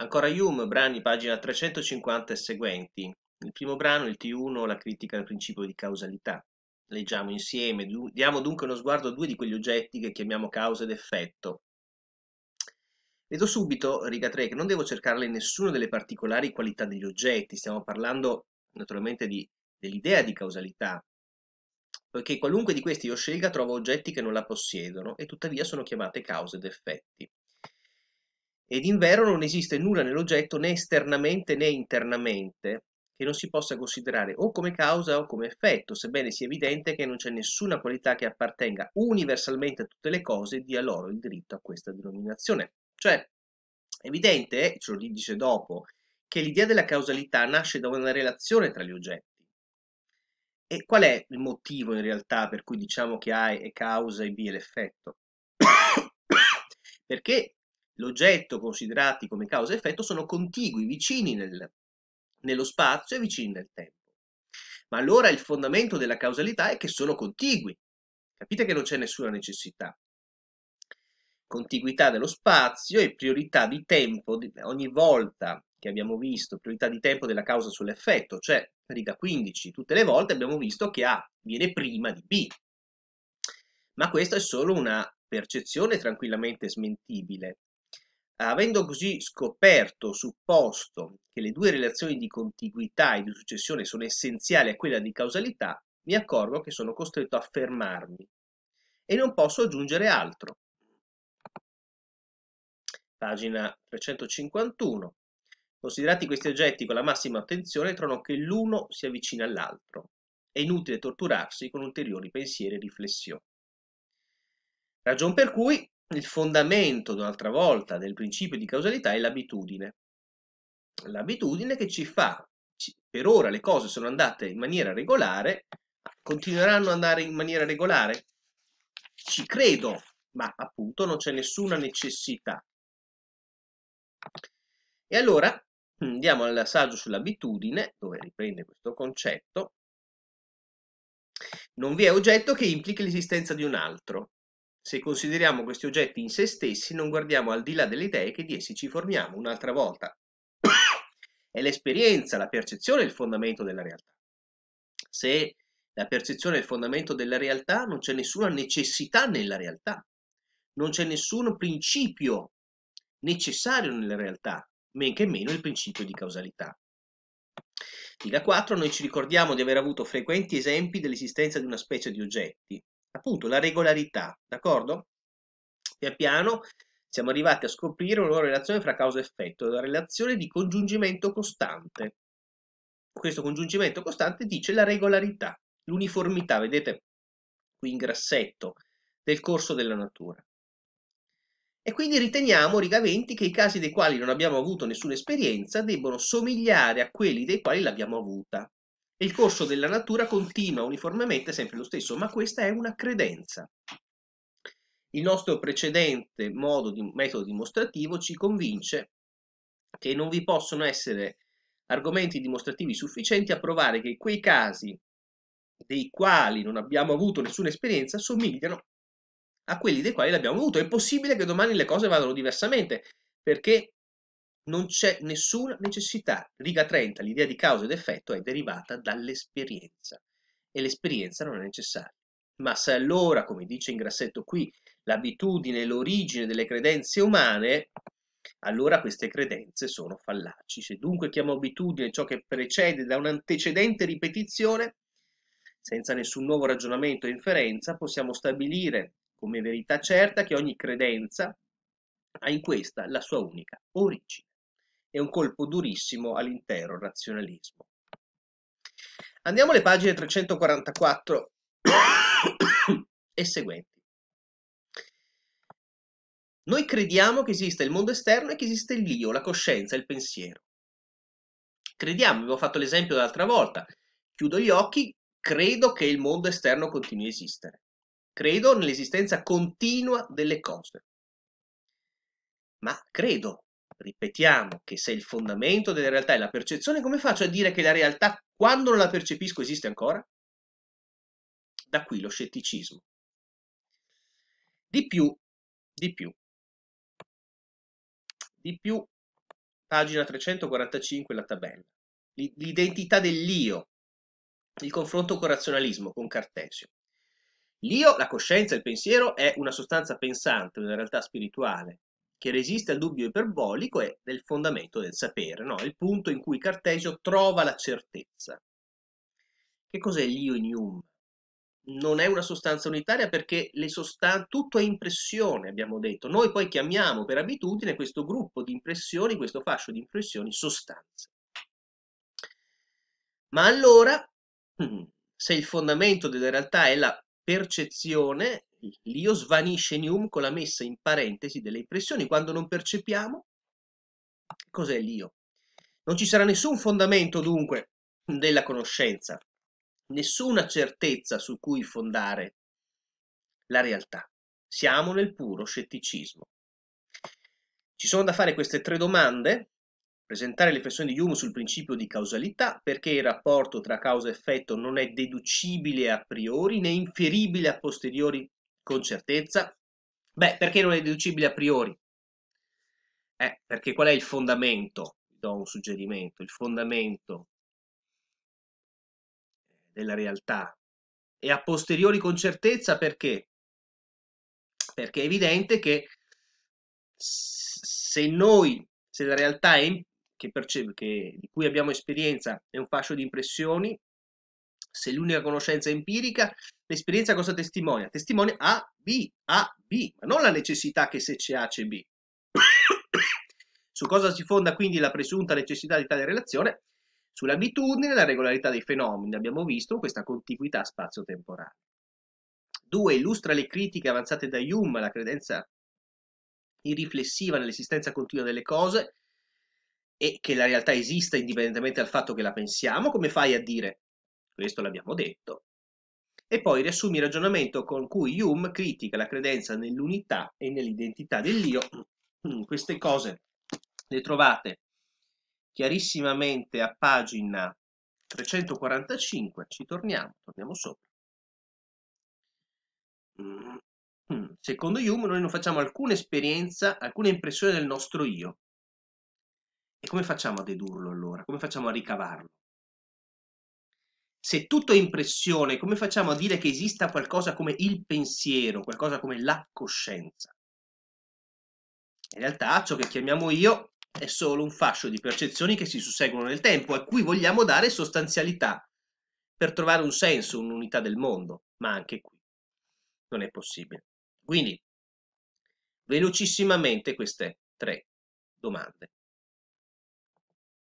Ancora Hume, brani pagina 350 e seguenti. Il primo brano, il T1, la critica al principio di causalità. Leggiamo insieme, diamo dunque uno sguardo a due di quegli oggetti che chiamiamo causa ed effetto. Vedo subito, riga 3, che non devo cercarle in nessuna delle particolari qualità degli oggetti, stiamo parlando naturalmente dell'idea di causalità, poiché qualunque di questi io scelga trovo oggetti che non la possiedono e tuttavia sono chiamate cause ed effetti. Ed in vero non esiste nulla nell'oggetto né esternamente né internamente che non si possa considerare o come causa o come effetto, sebbene sia evidente che non c'è nessuna qualità che appartenga universalmente a tutte le cose e dia loro il diritto a questa denominazione. Cioè, è evidente, eh, ce lo dice dopo, che l'idea della causalità nasce da una relazione tra gli oggetti. E qual è il motivo in realtà per cui diciamo che A è causa e B è l'effetto? Perché l'oggetto considerati come causa e effetto sono contigui, vicini nel, nello spazio e vicini nel tempo. Ma allora il fondamento della causalità è che sono contigui. Capite che non c'è nessuna necessità. Contiguità dello spazio e priorità di tempo, ogni volta che abbiamo visto, priorità di tempo della causa sull'effetto, cioè riga 15, tutte le volte abbiamo visto che A viene prima di B. Ma questa è solo una percezione tranquillamente smentibile. Avendo così scoperto, supposto, che le due relazioni di contiguità e di successione sono essenziali a quella di causalità, mi accorgo che sono costretto a fermarmi e non posso aggiungere altro. Pagina 351. Considerati questi oggetti con la massima attenzione, trovo che l'uno si avvicina all'altro. È inutile torturarsi con ulteriori pensieri e riflessioni. Ragion per cui il fondamento, un'altra volta, del principio di causalità è l'abitudine. L'abitudine che ci fa, per ora le cose sono andate in maniera regolare, continueranno ad andare in maniera regolare? Ci credo, ma appunto non c'è nessuna necessità. E allora andiamo mm, al saggio sull'abitudine, dove riprende questo concetto. Non vi è oggetto che implichi l'esistenza di un altro. Se consideriamo questi oggetti in se stessi, non guardiamo al di là delle idee che di essi ci formiamo un'altra volta. È l'esperienza, la percezione il fondamento della realtà. Se la percezione è il fondamento della realtà, non c'è nessuna necessità nella realtà, non c'è nessun principio necessario nella realtà, men che meno il principio di causalità. Riga 4 noi ci ricordiamo di aver avuto frequenti esempi dell'esistenza di una specie di oggetti, appunto la regolarità, d'accordo? Pian piano siamo arrivati a scoprire una nuova relazione fra causa e effetto, la relazione di congiungimento costante. Questo congiungimento costante dice la regolarità, l'uniformità, vedete qui in grassetto, del corso della natura. E quindi riteniamo, riga 20, che i casi dei quali non abbiamo avuto nessuna esperienza debbano somigliare a quelli dei quali l'abbiamo avuta e il corso della natura continua uniformemente sempre lo stesso, ma questa è una credenza. Il nostro precedente di, metodo dimostrativo ci convince che non vi possono essere argomenti dimostrativi sufficienti a provare che quei casi dei quali non abbiamo avuto nessuna esperienza somigliano a quelli dei quali l'abbiamo avuto. È possibile che domani le cose vadano diversamente, perché non c'è nessuna necessità. Riga 30, l'idea di causa ed effetto è derivata dall'esperienza e l'esperienza non è necessaria. Ma se allora, come dice in grassetto qui, l'abitudine è l'origine delle credenze umane, allora queste credenze sono fallaci. Se dunque chiamo abitudine ciò che precede da un'antecedente ripetizione, senza nessun nuovo ragionamento o inferenza, possiamo stabilire come verità certa che ogni credenza ha in questa la sua unica origine e un colpo durissimo all'intero nazionalismo. Andiamo alle pagine 344 e seguenti. Noi crediamo che esista il mondo esterno e che esiste l'io, la coscienza, il pensiero. Crediamo, abbiamo fatto l'esempio l'altra volta, chiudo gli occhi, credo che il mondo esterno continui a esistere. Credo nell'esistenza continua delle cose. Ma credo ripetiamo che se il fondamento della realtà è la percezione, come faccio a dire che la realtà, quando non la percepisco, esiste ancora? Da qui lo scetticismo. Di più, di più, di più, pagina 345, la tabella. L'identità dell'io, il confronto con razionalismo, con Cartesio. L'io, la coscienza, il pensiero è una sostanza pensante, una realtà spirituale, che resiste al dubbio iperbolico è del fondamento del sapere, no? il punto in cui Cartesio trova la certezza. Che cos'è l'io l'Ionium? Non è una sostanza unitaria perché sostan- tutto è impressione, abbiamo detto. Noi poi chiamiamo per abitudine questo gruppo di impressioni, questo fascio di impressioni, sostanze. Ma allora, se il fondamento della realtà è la percezione, l'io svanisce in Hume con la messa in parentesi delle impressioni quando non percepiamo cos'è l'io. Non ci sarà nessun fondamento dunque della conoscenza, nessuna certezza su cui fondare la realtà. Siamo nel puro scetticismo. Ci sono da fare queste tre domande, presentare le riflessioni di Hume sul principio di causalità, perché il rapporto tra causa e effetto non è deducibile a priori né inferibile a posteriori con certezza? Beh, perché non è deducibile a priori? Eh, perché qual è il fondamento? Do un suggerimento. Il fondamento della realtà è a posteriori con certezza perché? Perché è evidente che se noi, se la realtà è, che perce- che, di cui abbiamo esperienza è un fascio di impressioni, se l'unica conoscenza è empirica, l'esperienza cosa testimonia? Testimonia A, B, A, B, ma non la necessità che se c'è A c'è B. Su cosa si fonda quindi la presunta necessità di tale relazione? Sull'abitudine e la regolarità dei fenomeni, abbiamo visto questa contiguità spazio-temporale. 2. Illustra le critiche avanzate da Hume alla credenza irriflessiva nell'esistenza continua delle cose e che la realtà esista indipendentemente dal fatto che la pensiamo. Come fai a dire questo l'abbiamo detto. E poi riassumi il ragionamento con cui Hume critica la credenza nell'unità e nell'identità dell'io. Mm, queste cose le trovate chiarissimamente a pagina 345, ci torniamo, torniamo sopra. Mm, mm, secondo Hume noi non facciamo alcuna esperienza, alcuna impressione del nostro io. E come facciamo a dedurlo allora? Come facciamo a ricavarlo? se tutto è impressione, come facciamo a dire che esista qualcosa come il pensiero, qualcosa come la coscienza? In realtà ciò che chiamiamo io è solo un fascio di percezioni che si susseguono nel tempo, a cui vogliamo dare sostanzialità, per trovare un senso, un'unità del mondo, ma anche qui non è possibile. Quindi, velocissimamente queste tre domande.